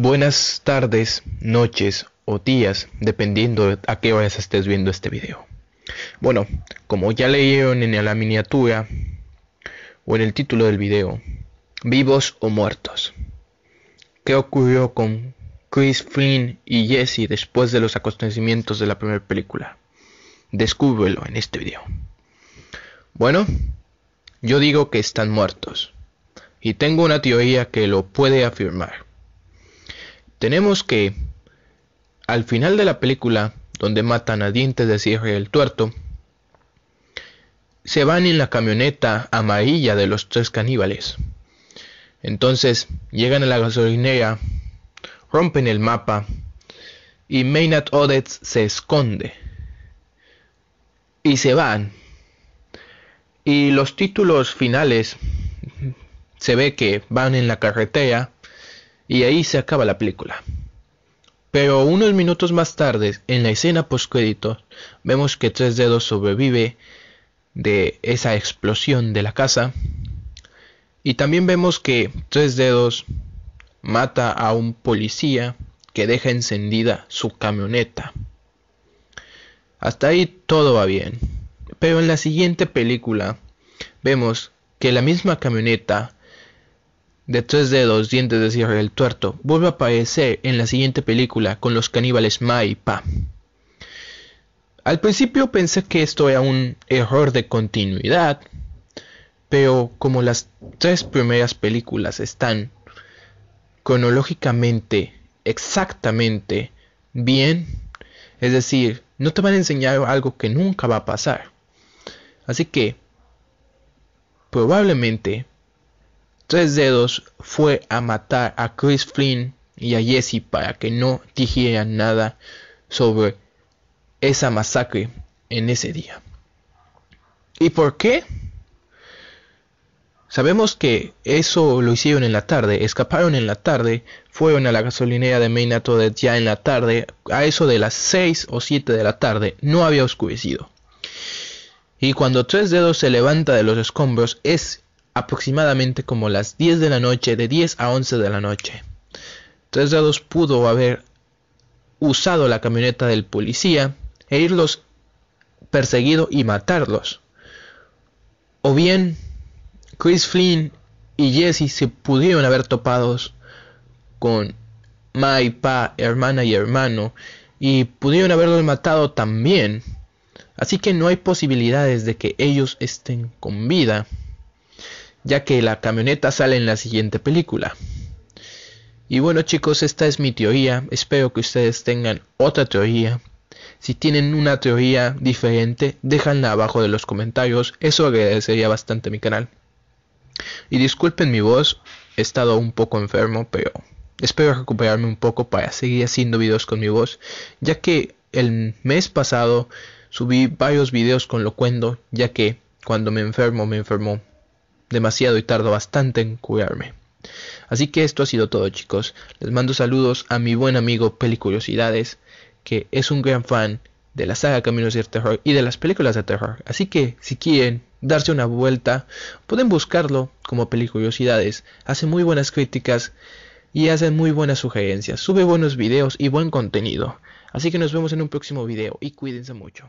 Buenas tardes, noches o días, dependiendo a qué horas estés viendo este video. Bueno, como ya leyeron en la miniatura o en el título del video, vivos o muertos. ¿Qué ocurrió con Chris Flynn y Jesse después de los acontecimientos de la primera película? Descúbrelo en este video. Bueno, yo digo que están muertos. Y tengo una teoría que lo puede afirmar. Tenemos que, al final de la película, donde matan a dientes de cierre el tuerto, se van en la camioneta amarilla de los tres caníbales. Entonces llegan a la gasolinera, rompen el mapa y Maynard Odets se esconde. Y se van. Y los títulos finales se ve que van en la carretera y ahí se acaba la película. Pero unos minutos más tarde, en la escena postcrédito, vemos que Tres Dedos sobrevive de esa explosión de la casa. Y también vemos que Tres Dedos mata a un policía que deja encendida su camioneta. Hasta ahí todo va bien. Pero en la siguiente película vemos que la misma camioneta de tres dedos, dientes de cierre del tuerto, vuelve a aparecer en la siguiente película con los caníbales Ma y Pa. Al principio pensé que esto era un error de continuidad, pero como las tres primeras películas están cronológicamente, exactamente, bien, es decir, no te van a enseñar algo que nunca va a pasar. Así que, probablemente, Tres Dedos fue a matar a Chris Flynn y a Jesse para que no dijeran nada sobre esa masacre en ese día. ¿Y por qué? Sabemos que eso lo hicieron en la tarde, escaparon en la tarde, fueron a la gasolinera de Main ya en la tarde, a eso de las 6 o 7 de la tarde, no había oscurecido. Y cuando Tres Dedos se levanta de los escombros es aproximadamente como las 10 de la noche, de 10 a 11 de la noche. Tres Dados pudo haber usado la camioneta del policía e irlos perseguido y matarlos. O bien, Chris Flynn y Jesse se pudieron haber topados con ma pa, hermana y hermano, y pudieron haberlos matado también. Así que no hay posibilidades de que ellos estén con vida ya que la camioneta sale en la siguiente película. Y bueno chicos, esta es mi teoría, espero que ustedes tengan otra teoría. Si tienen una teoría diferente, déjanla abajo de los comentarios, eso agradecería bastante a mi canal. Y disculpen mi voz, he estado un poco enfermo, pero espero recuperarme un poco para seguir haciendo videos con mi voz, ya que el mes pasado subí varios videos con Locuendo, ya que cuando me enfermo, me enfermo demasiado y tardo bastante en curarme. Así que esto ha sido todo chicos. Les mando saludos a mi buen amigo Pelicuriosidades que es un gran fan de la saga Caminos de Terror y de las películas de terror. Así que si quieren darse una vuelta, pueden buscarlo como Pelicuriosidades, Hace muy buenas críticas y hace muy buenas sugerencias. Sube buenos videos y buen contenido. Así que nos vemos en un próximo video y cuídense mucho.